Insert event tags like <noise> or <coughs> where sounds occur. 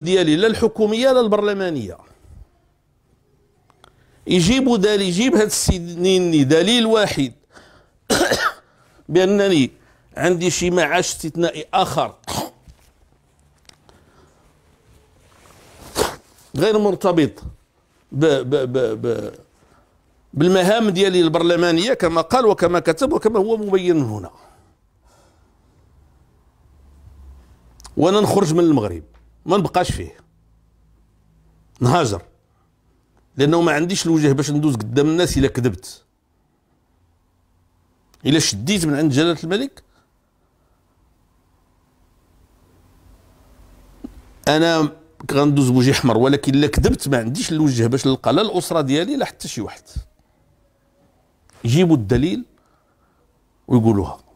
ديالي لا الحكوميه لا البرلمانيه يجيبوا دليل يجيب هاد السنين دليل واحد <coughs> بانني عندي شي معاش استثنائي اخر غير مرتبط ب ب ب, ب بالمهام ديالي البرلمانية كما قال وكما كتب وكما هو مبين هنا وانا نخرج من المغرب ما نبقاش فيه نهاجر لانه ما عنديش الوجه باش ندوز قدام الناس الا كذبت الا شديت من عند جلاله الملك انا غندوز بوجهي احمر ولكن الا كذبت ما عنديش الوجه باش نلقى لا الاسره ديالي لا حتى شي واحد يجيبوا الدليل ويقولوها